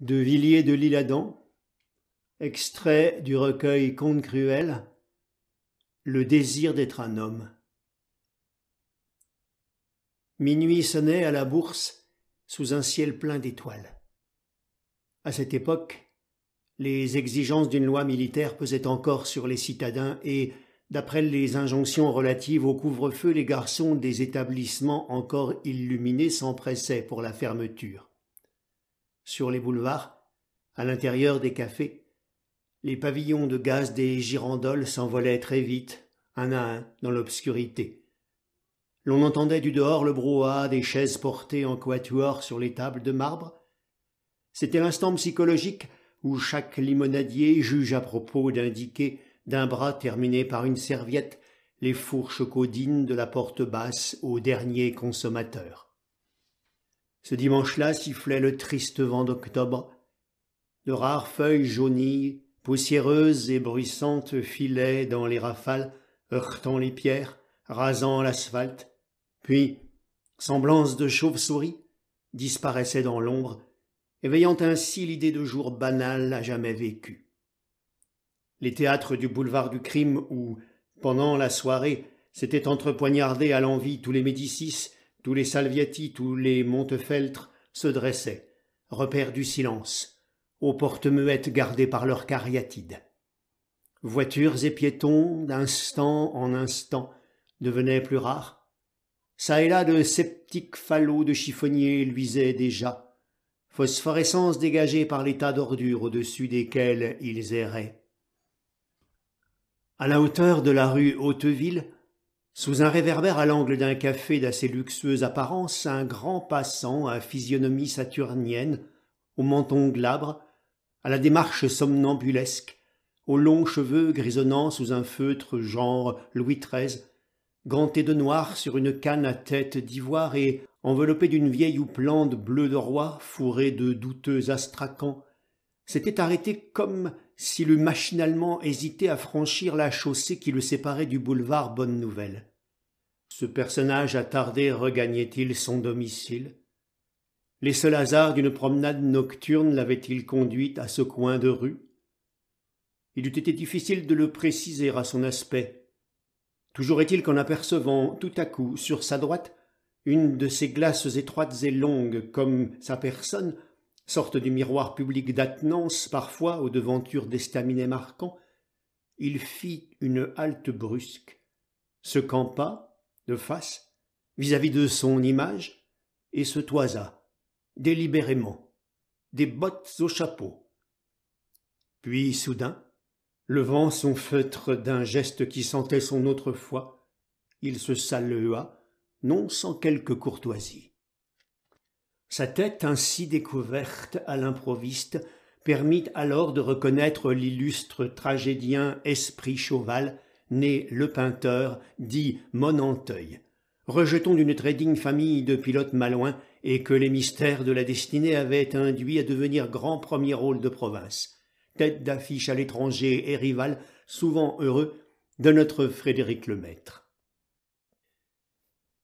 de Villiers de l'Isle-Adam, extrait du recueil Contes cruels, Le désir d'être un homme. Minuit sonnait à la bourse sous un ciel plein d'étoiles. À cette époque, les exigences d'une loi militaire pesaient encore sur les citadins et, d'après les injonctions relatives au couvre-feu, les garçons des établissements encore illuminés s'empressaient pour la fermeture sur les boulevards, à l'intérieur des cafés. Les pavillons de gaz des girandoles s'envolaient très vite, un à un, dans l'obscurité. L'on entendait du dehors le brouhaha des chaises portées en quatuor sur les tables de marbre. C'était l'instant psychologique où chaque limonadier juge à propos d'indiquer d'un bras terminé par une serviette les fourches codines de la porte basse au dernier consommateur. Ce dimanche-là sifflait le triste vent d'octobre. De rares feuilles jaunies, poussiéreuses et bruissantes filaient dans les rafales, heurtant les pierres, rasant l'asphalte, puis, semblance de chauve-souris, disparaissaient dans l'ombre, éveillant ainsi l'idée de jours banal à jamais vécu. Les théâtres du boulevard du crime où, pendant la soirée, s'étaient entrepoignardés à l'envie tous les Médicis, tous les salviatis, tous les montefeltres, se dressaient, repères du silence, aux portes muettes gardées par leurs cariatides. Voitures et piétons, d'instant en instant, devenaient plus rares. Ça et là, de sceptiques falots de chiffonniers luisaient déjà, phosphorescence dégagée par l'état tas d'ordures au-dessus desquelles ils erraient. À la hauteur de la rue Hauteville, sous un réverbère à l'angle d'un café d'assez luxueuse apparence, un grand passant à physionomie saturnienne, au menton glabre, à la démarche somnambulesque, aux longs cheveux grisonnants sous un feutre genre Louis XIII, ganté de noir sur une canne à tête d'ivoire et enveloppé d'une vieille houppelande bleue de roi fourrée de douteux astracans, s'était arrêté comme s'il eût machinalement hésité à franchir la chaussée qui le séparait du boulevard Bonne Nouvelle. Ce personnage attardé regagnait-il son domicile Les seuls hasards d'une promenade nocturne l'avaient-ils conduite à ce coin de rue Il eût été difficile de le préciser à son aspect. Toujours est-il qu'en apercevant tout à coup sur sa droite une de ces glaces étroites et longues comme sa personne, sorte du miroir public d'attenance parfois aux devantures d'estaminets marquants, il fit une halte brusque, se campa, de face, vis-à-vis -vis de son image, et se toisa, délibérément, des bottes au chapeau. Puis, soudain, levant son feutre d'un geste qui sentait son autrefois, il se salua, non sans quelque courtoisie. Sa tête ainsi découverte à l'improviste permit alors de reconnaître l'illustre tragédien Esprit Chauval, né le peinteur, dit Monanteuil. Rejetons d'une très digne famille de pilotes malouins et que les mystères de la destinée avaient induit à devenir grand premier rôle de province. Tête d'affiche à l'étranger et rival, souvent heureux, de notre Frédéric Lemaître.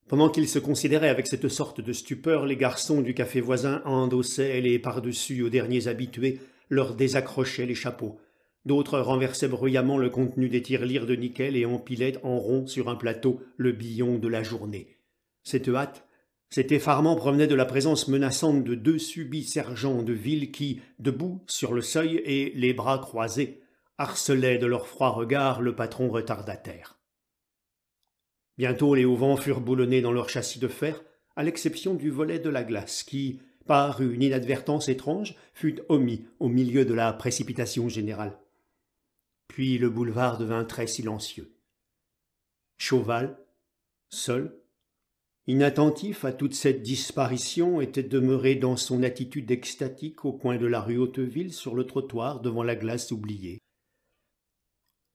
Pendant qu'ils se considéraient avec cette sorte de stupeur, les garçons du café voisin endossaient les dessus aux derniers habitués, leur désaccrochaient les chapeaux. D'autres renversaient bruyamment le contenu des tirelires de nickel et empilaient en rond sur un plateau le billon de la journée. Cette hâte, cet effarement provenait de la présence menaçante de deux subis sergents de ville qui, debout sur le seuil et les bras croisés, harcelaient de leur froid regard le patron retardataire. Bientôt les auvents furent boulonnés dans leur châssis de fer, à l'exception du volet de la glace qui, par une inadvertance étrange, fut omis au milieu de la précipitation générale. Puis le boulevard devint très silencieux. Chauval, seul, inattentif à toute cette disparition, était demeuré dans son attitude extatique au coin de la rue Hauteville sur le trottoir devant la glace oubliée.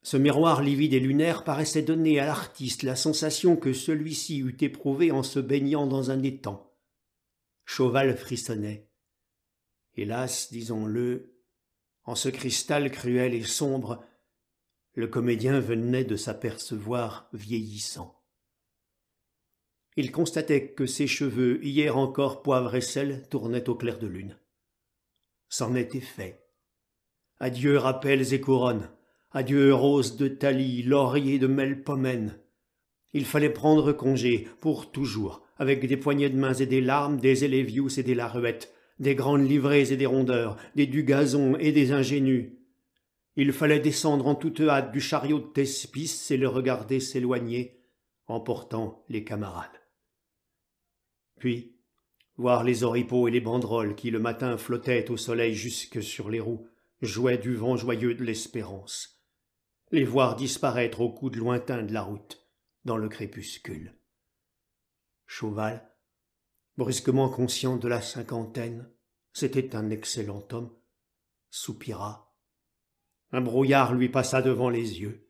Ce miroir livide et lunaire paraissait donner à l'artiste la sensation que celui-ci eût éprouvée en se baignant dans un étang. Chauval frissonnait. Hélas, disons-le, en ce cristal cruel et sombre, le comédien venait de s'apercevoir vieillissant. Il constatait que ses cheveux, hier encore poivre et sel, tournaient au clair de lune. C'en était fait. Adieu rappels et couronnes. Adieu rose de Thalie, laurier de Melpomène. Il fallait prendre congé, pour toujours, avec des poignées de mains et des larmes, des élévius et des laruettes, des grandes livrées et des rondeurs, des gazon et des ingénus. Il fallait descendre en toute hâte du chariot de Thespis et le regarder s'éloigner, emportant les camarades. Puis, voir les oripeaux et les banderoles qui le matin flottaient au soleil jusque sur les roues, jouaient du vent joyeux de l'espérance les voir disparaître au coude lointain de la route, dans le crépuscule. Chauval, brusquement conscient de la cinquantaine, c'était un excellent homme, soupira. Un brouillard lui passa devant les yeux.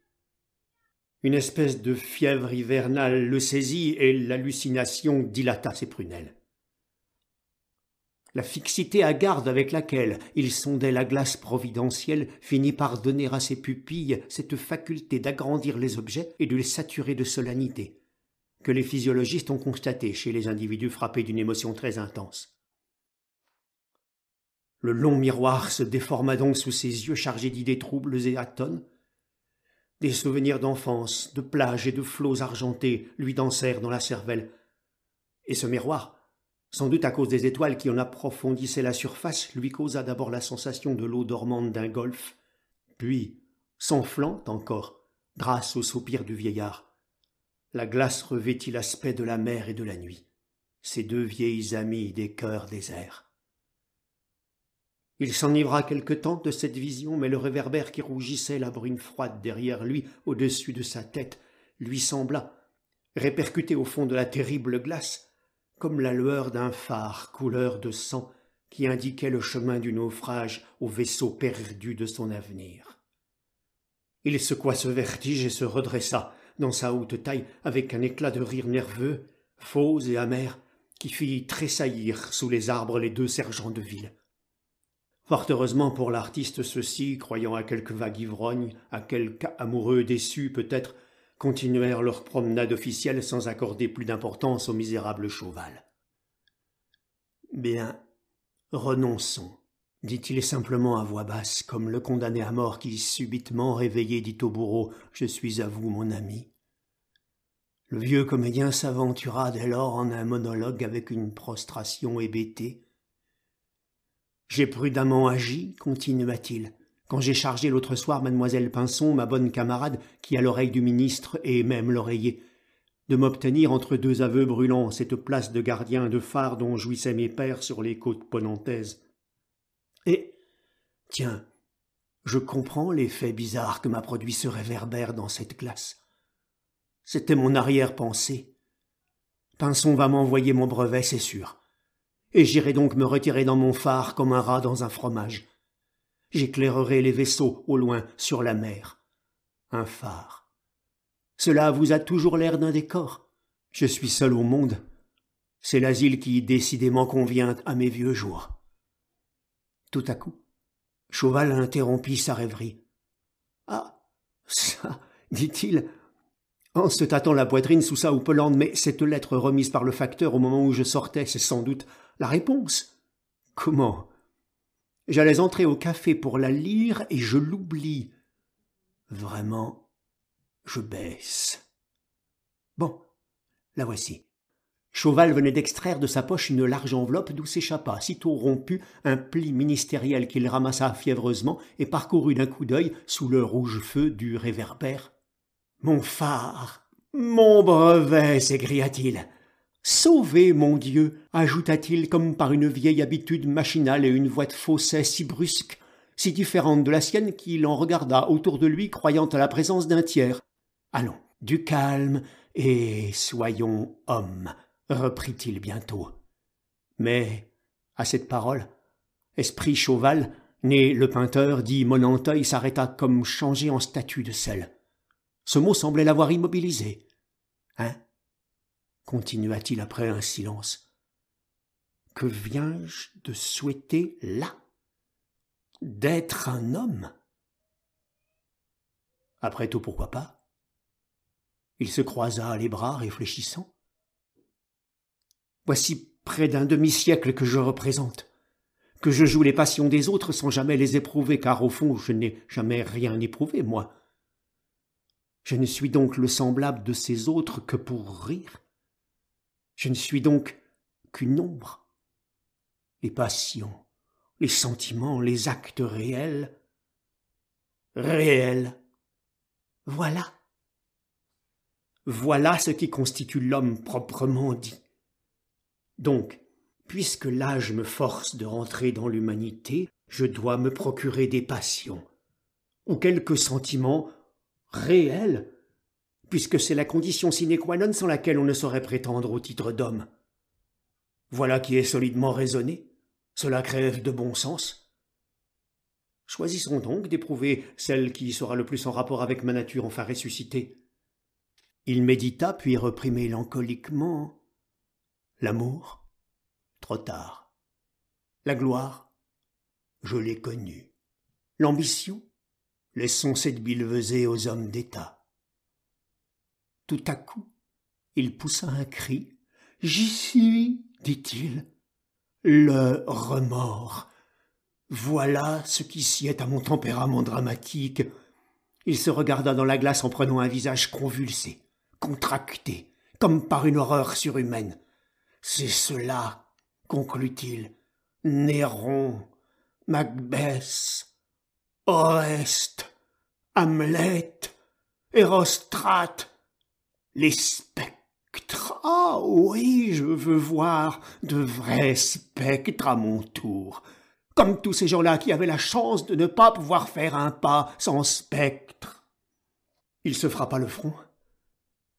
Une espèce de fièvre hivernale le saisit et l'hallucination dilata ses prunelles. La fixité à garde avec laquelle il sondait la glace providentielle finit par donner à ses pupilles cette faculté d'agrandir les objets et de les saturer de solennité, que les physiologistes ont constaté chez les individus frappés d'une émotion très intense. Le long miroir se déforma donc sous ses yeux chargés d'idées troubles et atones. Des souvenirs d'enfance, de plages et de flots argentés lui dansèrent dans la cervelle. Et ce miroir, sans doute à cause des étoiles qui en approfondissaient la surface, lui causa d'abord la sensation de l'eau dormante d'un golfe, puis, s'enflant encore, grâce au soupir du vieillard. La glace revêtit l'aspect de la mer et de la nuit, ces deux vieilles amies des cœurs déserts. Il s'enivra quelque temps de cette vision, mais le réverbère qui rougissait la brune froide derrière lui, au-dessus de sa tête, lui sembla, répercuté au fond de la terrible glace, comme la lueur d'un phare couleur de sang qui indiquait le chemin du naufrage au vaisseau perdu de son avenir. Il secoua ce vertige et se redressa, dans sa haute taille, avec un éclat de rire nerveux, faux et amer, qui fit tressaillir sous les arbres les deux sergents de ville. Fort heureusement pour l'artiste, ceux-ci, croyant à quelque vague ivrogne, à quelque amoureux déçu peut-être, continuèrent leur promenade officielle sans accorder plus d'importance au misérable cheval. Bien, renonçons, dit-il simplement à voix basse, comme le condamné à mort qui, subitement réveillé, dit au bourreau Je suis à vous, mon ami. Le vieux comédien s'aventura dès lors en un monologue avec une prostration hébétée. J'ai prudemment agi, continua-t-il, quand j'ai chargé l'autre soir mademoiselle Pinson, ma bonne camarade, qui a l'oreille du ministre et même l'oreiller, de m'obtenir entre deux aveux brûlants cette place de gardien de phare dont jouissaient mes pères sur les côtes ponantaises. Et, tiens, je comprends l'effet bizarre que m'a produit ce réverbère dans cette glace. C'était mon arrière-pensée. Pinson va m'envoyer mon brevet, c'est sûr. Et j'irai donc me retirer dans mon phare comme un rat dans un fromage. J'éclairerai les vaisseaux au loin sur la mer. Un phare. Cela vous a toujours l'air d'un décor. Je suis seul au monde. C'est l'asile qui décidément convient à mes vieux jours. Tout à coup, Chauval interrompit sa rêverie. Ah, ça, dit-il. En se tâtant la poitrine sous sa houppelande, mais cette lettre remise par le facteur au moment où je sortais, c'est sans doute la réponse. Comment J'allais entrer au café pour la lire et je l'oublie. Vraiment, je baisse. Bon, la voici. Chauval venait d'extraire de sa poche une large enveloppe d'où s'échappa, sitôt rompu, un pli ministériel qu'il ramassa fiévreusement et parcourut d'un coup d'œil sous le rouge feu du réverbère. Mon phare. Mon brevet. S'écria t-il. « Sauvé, mon Dieu, ajouta-t-il comme par une vieille habitude machinale et une voix de fausset si brusque, si différente de la sienne qu'il en regarda autour de lui croyant à la présence d'un tiers. Allons, du calme et soyons hommes, reprit-il bientôt. Mais, à cette parole, Esprit Chauval, né le peintre dit Monanteuil, s'arrêta comme changé en statue de sel. Ce mot semblait l'avoir immobilisé. Hein continua-t-il après un silence. Que viens-je de souhaiter là D'être un homme Après tout, pourquoi pas Il se croisa les bras, réfléchissant. Voici près d'un demi-siècle que je représente, que je joue les passions des autres sans jamais les éprouver, car au fond, je n'ai jamais rien éprouvé, moi. Je ne suis donc le semblable de ces autres que pour rire, je ne suis donc qu'une ombre. Les passions, les sentiments, les actes réels, réels, voilà. Voilà ce qui constitue l'homme proprement dit. Donc, puisque l'âge me force de rentrer dans l'humanité, je dois me procurer des passions, ou quelques sentiments réels puisque c'est la condition sine qua non sans laquelle on ne saurait prétendre au titre d'homme. Voilà qui est solidement raisonné. Cela crève de bon sens. Choisissons donc d'éprouver celle qui sera le plus en rapport avec ma nature enfin ressuscitée. Il médita, puis reprit mélancoliquement L'amour Trop tard. La gloire Je l'ai connue. L'ambition Laissons cette bilvesée aux hommes d'État. Tout à coup, il poussa un cri. J'y suis, dit-il. Le remords. Voilà ce qui sied à mon tempérament dramatique. Il se regarda dans la glace en prenant un visage convulsé, contracté, comme par une horreur surhumaine. C'est cela, conclut-il. Néron, Macbeth, Oreste, Hamlet, Erostrate. Les spectres. Ah oui, je veux voir de vrais spectres à mon tour. Comme tous ces gens-là qui avaient la chance de ne pas pouvoir faire un pas sans spectre. Il se frappa le front.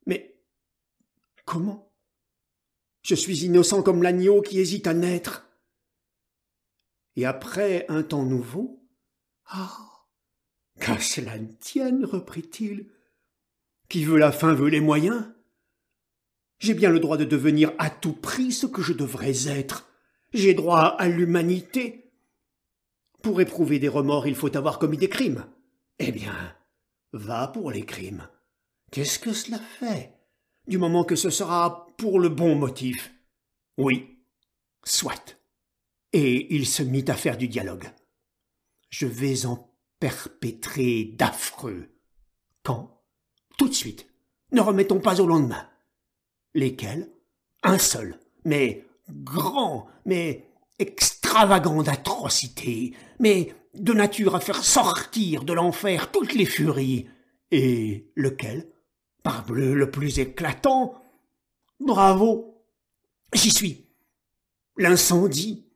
Mais comment Je suis innocent comme l'agneau qui hésite à naître. Et après un temps nouveau. Ah. Qu'à cela ne tienne, reprit-il, qui veut la fin veut les moyens. J'ai bien le droit de devenir à tout prix ce que je devrais être. J'ai droit à l'humanité. Pour éprouver des remords, il faut avoir commis des crimes. Eh bien, va pour les crimes. Qu'est-ce que cela fait Du moment que ce sera pour le bon motif. Oui, soit. Et il se mit à faire du dialogue. Je vais en perpétrer d'affreux. Quand tout de suite. Ne remettons pas au lendemain. Lesquels Un seul, mais grand, mais extravagant d'atrocité, mais de nature à faire sortir de l'enfer toutes les furies. Et lequel Parbleu, le plus éclatant Bravo J'y suis L'incendie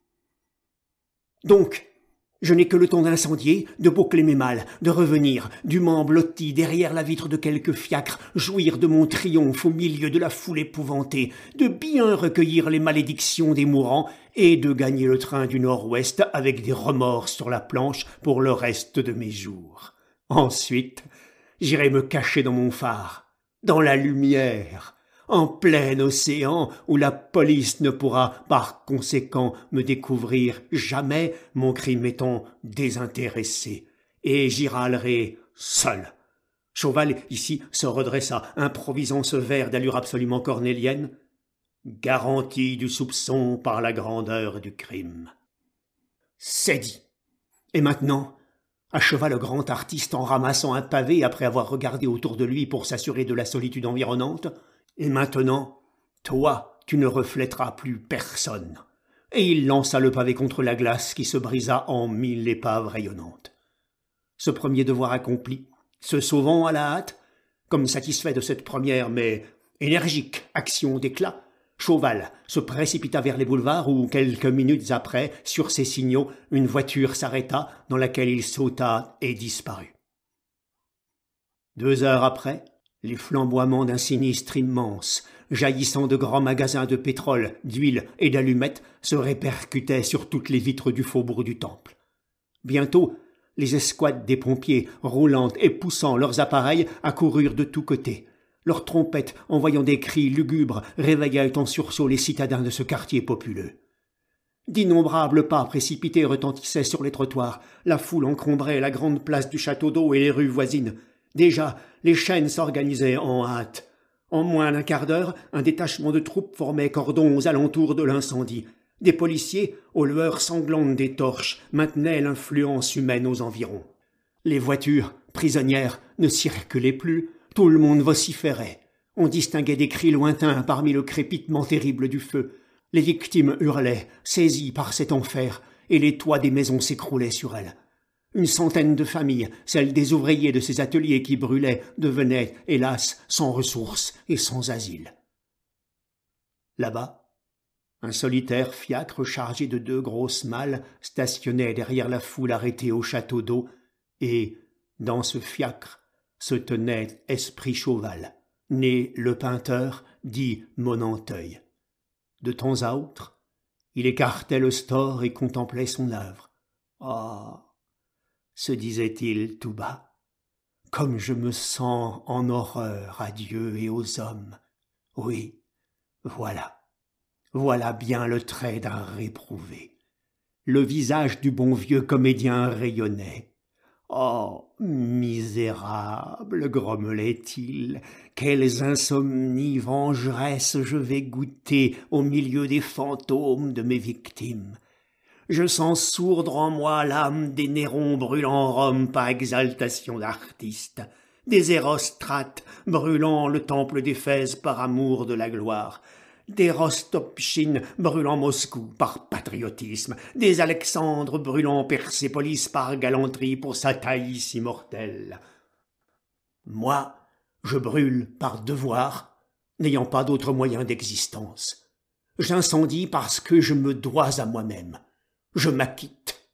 Donc, je n'ai que le temps d'incendier, de boucler mes malles, de revenir, dûment blotti derrière la vitre de quelques fiacres, jouir de mon triomphe au milieu de la foule épouvantée, de bien recueillir les malédictions des mourants et de gagner le train du nord-ouest avec des remords sur la planche pour le reste de mes jours. Ensuite, j'irai me cacher dans mon phare, dans la lumière, en plein océan où la police ne pourra par conséquent me découvrir jamais, mon crime étant désintéressé, et j'y râlerai seul. Chauval ici se redressa, improvisant ce verre d'allure absolument cornélienne. Garantie du soupçon par la grandeur du crime. C'est dit. Et maintenant, acheva le grand artiste en ramassant un pavé après avoir regardé autour de lui pour s'assurer de la solitude environnante, et maintenant, toi, tu ne reflèteras plus personne. Et il lança le pavé contre la glace qui se brisa en mille épaves rayonnantes. Ce premier devoir accompli, se sauvant à la hâte, comme satisfait de cette première mais énergique action d'éclat, Chauval se précipita vers les boulevards où, quelques minutes après, sur ses signaux, une voiture s'arrêta, dans laquelle il sauta et disparut. Deux heures après, les flamboiements d'un sinistre immense, jaillissant de grands magasins de pétrole, d'huile et d'allumettes, se répercutaient sur toutes les vitres du faubourg du temple. Bientôt, les escouades des pompiers, roulant et poussant leurs appareils, accoururent de tous côtés. Leurs trompettes, envoyant des cris lugubres, réveillaient en sursaut les citadins de ce quartier populeux. D'innombrables pas précipités retentissaient sur les trottoirs. La foule encombrait la grande place du château d'eau et les rues voisines. Déjà, les chaînes s'organisaient en hâte. En moins d'un quart d'heure, un détachement de troupes formait cordons aux alentours de l'incendie. Des policiers, aux lueurs sanglantes des torches, maintenaient l'influence humaine aux environs. Les voitures, prisonnières, ne circulaient plus, tout le monde vociférait. On distinguait des cris lointains parmi le crépitement terrible du feu. Les victimes hurlaient, saisies par cet enfer, et les toits des maisons s'écroulaient sur elles. Une centaine de familles, celles des ouvriers de ces ateliers qui brûlaient, devenaient, hélas, sans ressources et sans asile. Là-bas, un solitaire fiacre chargé de deux grosses malles stationnait derrière la foule arrêtée au château d'eau, et, dans ce fiacre, se tenait Esprit Chauval, né le peinteur, dit Monanteuil. De temps à autre, il écartait le store et contemplait son œuvre. Ah se disait-il tout bas, comme je me sens en horreur à Dieu et aux hommes. Oui, voilà, voilà bien le trait d'un réprouvé. Le visage du bon vieux comédien rayonnait. Oh, misérable, grommelait-il, quelles insomnies vengeresses je vais goûter au milieu des fantômes de mes victimes je sens sourdre en moi l'âme des Nérons brûlant Rome par exaltation d'artiste, des Érostrates brûlant le temple d'Éphèse par amour de la gloire, des Rostopchine brûlant Moscou par patriotisme, des Alexandres brûlant Persépolis par galanterie pour sa Thaïs immortelle. Moi, je brûle par devoir, n'ayant pas d'autre moyen d'existence. J'incendie parce que je me dois à moi-même je m'acquitte.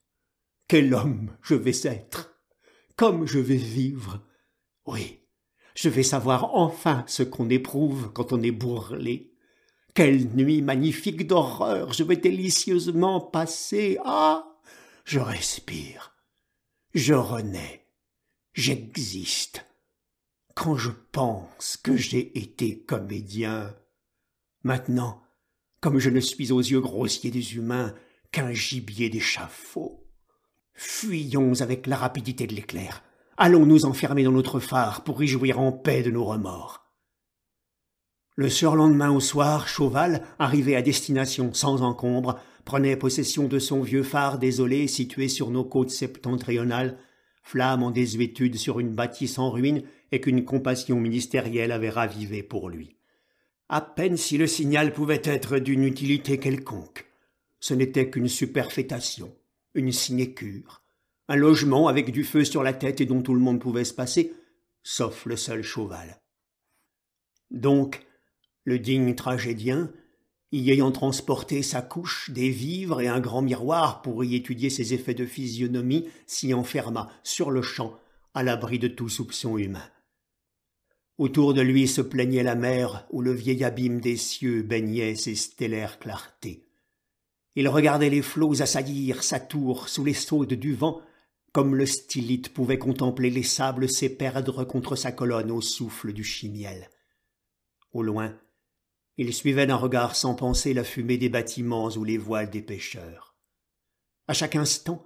Quel homme je vais être, comme je vais vivre. Oui, je vais savoir enfin ce qu'on éprouve quand on est bourré. Quelle nuit magnifique d'horreur je vais délicieusement passer. Ah. Je respire. Je renais. J'existe. Quand je pense que j'ai été comédien. Maintenant, comme je ne suis aux yeux grossiers des humains qu'un gibier d'échafaud. Fuyons avec la rapidité de l'éclair. Allons nous enfermer dans notre phare pour y jouir en paix de nos remords. Le surlendemain au soir, Chauval, arrivé à destination sans encombre, prenait possession de son vieux phare désolé situé sur nos côtes septentrionales, flamme en désuétude sur une bâtisse en ruine et qu'une compassion ministérielle avait ravivée pour lui. À peine si le signal pouvait être d'une utilité quelconque ce n'était qu'une superfétation, une sinécure, un logement avec du feu sur la tête et dont tout le monde pouvait se passer, sauf le seul cheval. Donc, le digne tragédien, y ayant transporté sa couche, des vivres et un grand miroir pour y étudier ses effets de physionomie, s'y enferma sur le champ, à l'abri de tout soupçon humain. Autour de lui se plaignait la mer où le vieil abîme des cieux baignait ses stellaires clartés. Il regardait les flots assaillir sa tour sous les saudes du vent, comme le stylite pouvait contempler les sables s'éperdre contre sa colonne au souffle du chimiel. Au loin, il suivait d'un regard sans penser la fumée des bâtiments ou les voiles des pêcheurs. À chaque instant,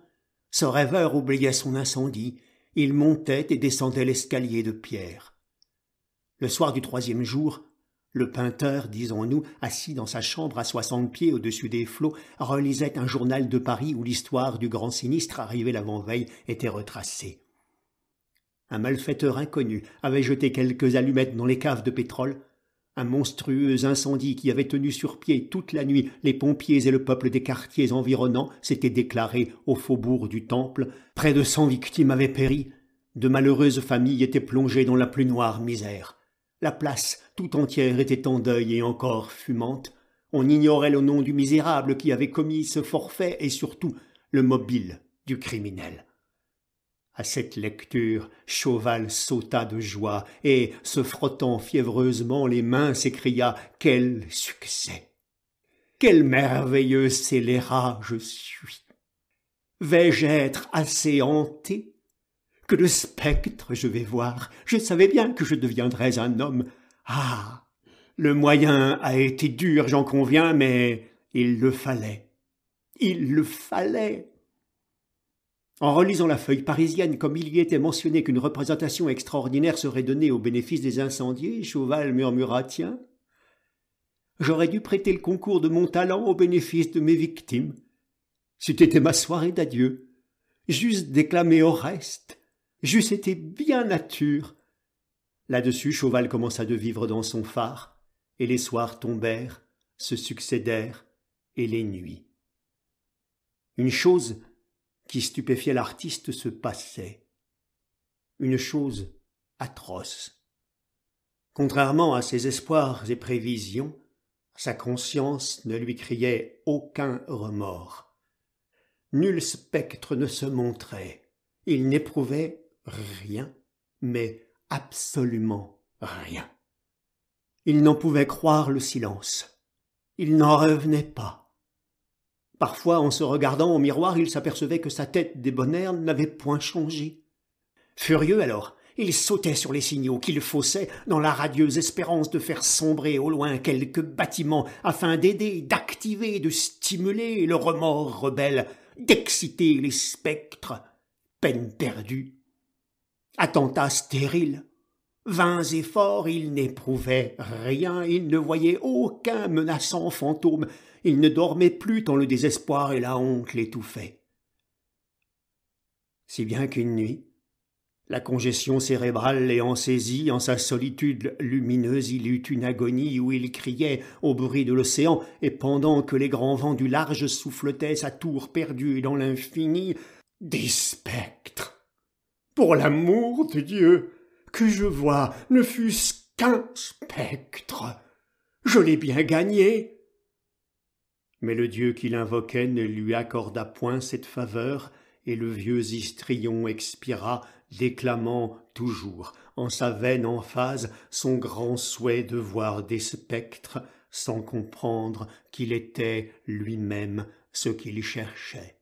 ce rêveur oubliait son incendie, il montait et descendait l'escalier de pierre. Le soir du troisième jour, le peintre, disons-nous, assis dans sa chambre à soixante pieds au-dessus des flots, relisait un journal de Paris où l'histoire du grand sinistre arrivé l'avant-veille était retracée. Un malfaiteur inconnu avait jeté quelques allumettes dans les caves de pétrole. Un monstrueux incendie qui avait tenu sur pied toute la nuit les pompiers et le peuple des quartiers environnants s'était déclaré au faubourg du Temple. Près de cent victimes avaient péri. De malheureuses familles étaient plongées dans la plus noire misère. La place tout entière était en deuil et encore fumante. On ignorait le nom du misérable qui avait commis ce forfait et surtout le mobile du criminel. À cette lecture, Chauval sauta de joie et, se frottant fiévreusement les mains, s'écria Quel succès Quel merveilleux scélérat je suis Vais-je être assez hanté que le spectre je vais voir. Je savais bien que je deviendrais un homme. Ah. Le moyen a été dur, j'en conviens, mais il le fallait. Il le fallait. En relisant la feuille parisienne, comme il y était mentionné qu'une représentation extraordinaire serait donnée au bénéfice des incendiés, Chauval murmura Tiens, j'aurais dû prêter le concours de mon talent au bénéfice de mes victimes. C'était ma soirée d'adieu. J'eusse déclamé reste J'eusse été bien nature. Là-dessus, Chauval commença de vivre dans son phare, et les soirs tombèrent, se succédèrent, et les nuits. Une chose qui stupéfiait l'artiste se passait. Une chose atroce. Contrairement à ses espoirs et prévisions, sa conscience ne lui criait aucun remords. Nul spectre ne se montrait. Il n'éprouvait rien, mais absolument rien. Il n'en pouvait croire le silence. Il n'en revenait pas. Parfois, en se regardant au miroir, il s'apercevait que sa tête débonnaire n'avait point changé. Furieux alors, il sautait sur les signaux qu'il faussait dans la radieuse espérance de faire sombrer au loin quelques bâtiments afin d'aider, d'activer, de stimuler le remords rebelle, d'exciter les spectres. Peine perdue, Attentats stériles. Vains efforts, il n'éprouvait rien, il ne voyait aucun menaçant fantôme, il ne dormait plus tant le désespoir et la honte l'étouffaient. Si bien qu'une nuit, la congestion cérébrale l'ayant saisi en sa solitude lumineuse, il eut une agonie où il criait au bruit de l'océan, et pendant que les grands vents du large souffletaient sa tour perdue dans l'infini, des spectres pour l'amour de Dieu, que je vois ne fût-ce qu'un spectre. Je l'ai bien gagné. Mais le Dieu qu'il invoquait ne lui accorda point cette faveur, et le vieux histrion expira, déclamant toujours, en sa vaine emphase, son grand souhait de voir des spectres, sans comprendre qu'il était lui-même ce qu'il cherchait.